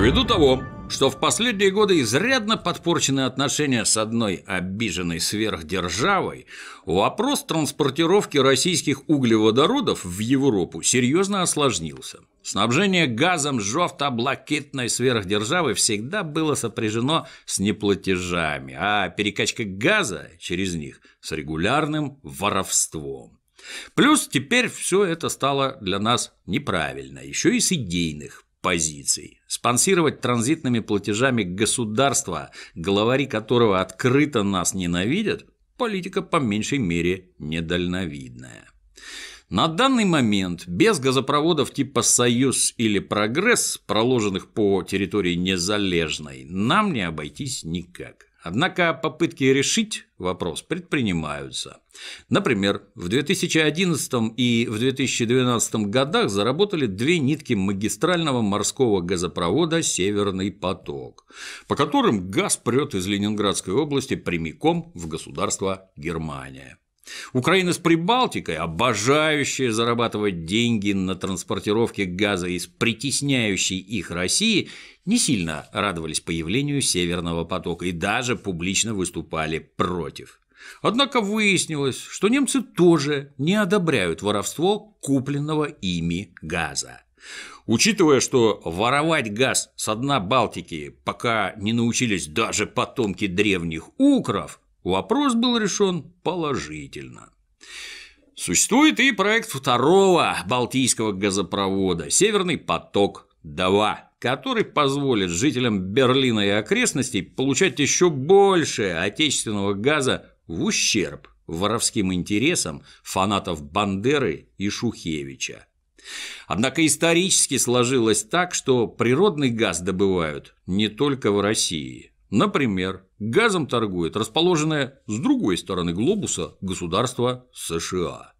Ввиду того, что в последние годы изрядно подпорчены отношения с одной обиженной сверхдержавой, вопрос транспортировки российских углеводородов в Европу серьезно осложнился. Снабжение газом жовто-блакитной сверхдержавы всегда было сопряжено с неплатежами, а перекачка газа через них с регулярным воровством. Плюс теперь все это стало для нас неправильно, еще и с идейных позиций. Спонсировать транзитными платежами государства, главари которого открыто нас ненавидят, политика по меньшей мере недальновидная. На данный момент без газопроводов типа «Союз» или «Прогресс», проложенных по территории Незалежной, нам не обойтись никак. Однако попытки решить вопрос предпринимаются. Например, в 2011 и в 2012 годах заработали две нитки магистрального морского газопровода «Северный поток», по которым газ прет из Ленинградской области прямиком в государство Германия. Украина с Прибалтикой, обожающая зарабатывать деньги на транспортировке газа из притесняющей их России, не сильно радовались появлению Северного потока и даже публично выступали против. Однако выяснилось, что немцы тоже не одобряют воровство купленного ими газа. Учитывая, что воровать газ со дна Балтики пока не научились даже потомки древних укров, Вопрос был решен положительно. Существует и проект второго Балтийского газопровода «Северный поток-2», который позволит жителям Берлина и окрестностей получать еще больше отечественного газа в ущерб воровским интересам фанатов Бандеры и Шухевича. Однако исторически сложилось так, что природный газ добывают не только в России – Например, газом торгует расположенное с другой стороны глобуса государство США.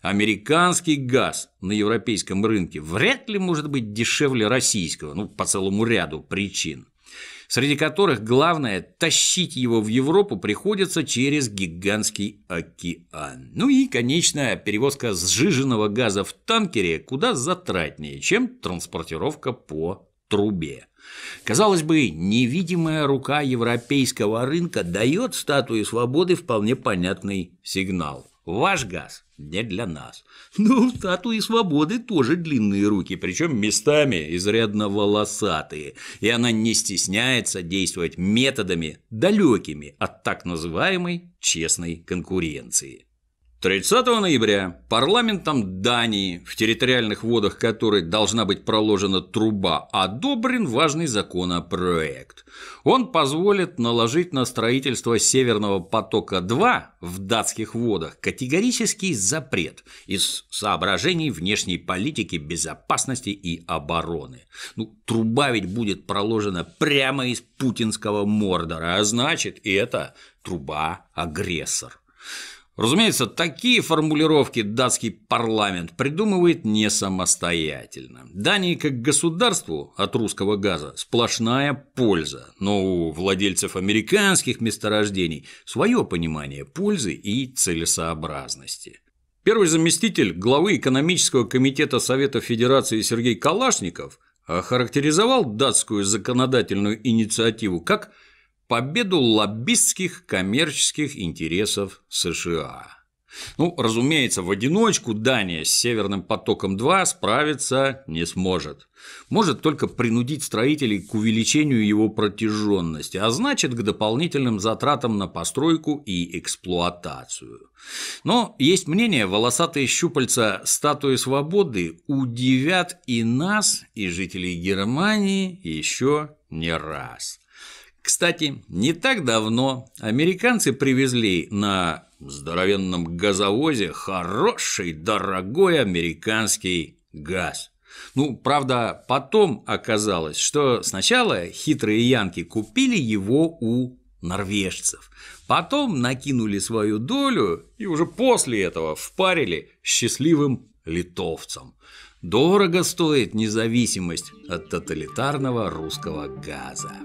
Американский газ на европейском рынке вряд ли может быть дешевле российского, ну, по целому ряду причин, среди которых главное – тащить его в Европу приходится через гигантский океан. Ну и, конечная перевозка сжиженного газа в танкере куда затратнее, чем транспортировка по трубе. Казалось бы, невидимая рука европейского рынка дает статуе свободы вполне понятный сигнал. Ваш газ не для нас. Ну, статуи свободы тоже длинные руки, причем местами изрядно волосатые, и она не стесняется действовать методами, далекими от так называемой честной конкуренции. 30 ноября парламентом Дании, в территориальных водах которой должна быть проложена труба, одобрен важный законопроект. Он позволит наложить на строительство Северного потока-2 в датских водах категорический запрет из соображений внешней политики безопасности и обороны. Ну, труба ведь будет проложена прямо из путинского мордора, а значит, это труба-агрессор. Разумеется, такие формулировки датский парламент придумывает не самостоятельно. Дании как государству от русского газа сплошная польза, но у владельцев американских месторождений свое понимание пользы и целесообразности. Первый заместитель главы экономического комитета Совета Федерации Сергей Калашников охарактеризовал датскую законодательную инициативу как – победу лоббистских коммерческих интересов США. Ну, разумеется, в одиночку Дания с «Северным потоком-2» справиться не сможет. Может только принудить строителей к увеличению его протяженности, а значит к дополнительным затратам на постройку и эксплуатацию. Но есть мнение, волосатые щупальца статуи свободы удивят и нас, и жителей Германии еще не раз – кстати, не так давно американцы привезли на здоровенном газовозе хороший, дорогой американский газ. Ну, правда, потом оказалось, что сначала хитрые янки купили его у норвежцев, потом накинули свою долю и уже после этого впарили счастливым литовцам. Дорого стоит независимость от тоталитарного русского газа.